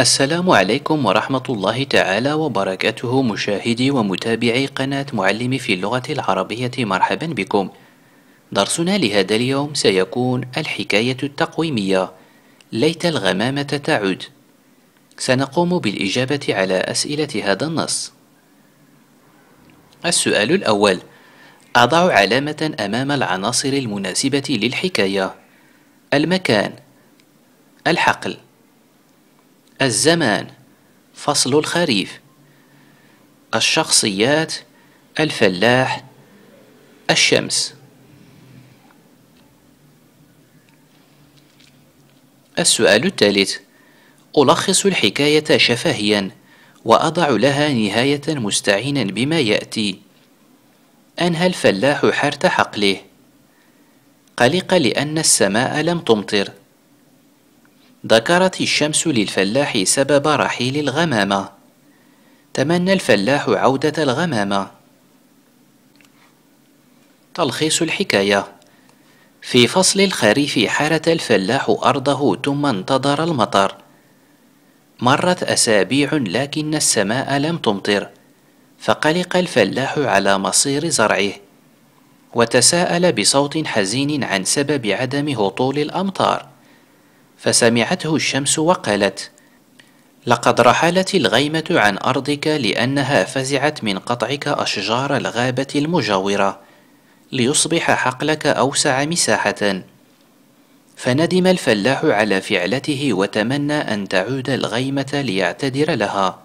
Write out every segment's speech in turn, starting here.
السلام عليكم ورحمة الله تعالى وبركاته مشاهدي ومتابعي قناة معلم في اللغة العربية مرحبا بكم درسنا لهذا اليوم سيكون الحكاية التقويمية ليت الغمامة تعود سنقوم بالإجابة على أسئلة هذا النص السؤال الأول أضع علامة أمام العناصر المناسبة للحكاية المكان الحقل الزمان فصل الخريف الشخصيات الفلاح الشمس السؤال الثالث ألخص الحكاية شفهيا وأضع لها نهاية مستعينا بما يأتي أنهى الفلاح حرث حقله قلق لأن السماء لم تمطر ذكرت الشمس للفلاح سبب رحيل الغمامة تمنى الفلاح عودة الغمامة تلخيص الحكاية في فصل الخريف حرث الفلاح أرضه ثم انتظر المطر مرت أسابيع لكن السماء لم تمطر فقلق الفلاح على مصير زرعه وتساءل بصوت حزين عن سبب عدم هطول الأمطار فسمعته الشمس وقالت لقد رحلت الغيمة عن أرضك لأنها فزعت من قطعك أشجار الغابة المجاورة ليصبح حقلك أوسع مساحة فندم الفلاح على فعلته وتمنى أن تعود الغيمة ليعتذر لها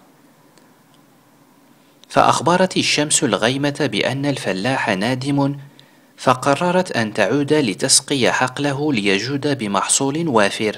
فأخبرت الشمس الغيمة بأن الفلاح نادم فقررت أن تعود لتسقي حقله ليجود بمحصول وافر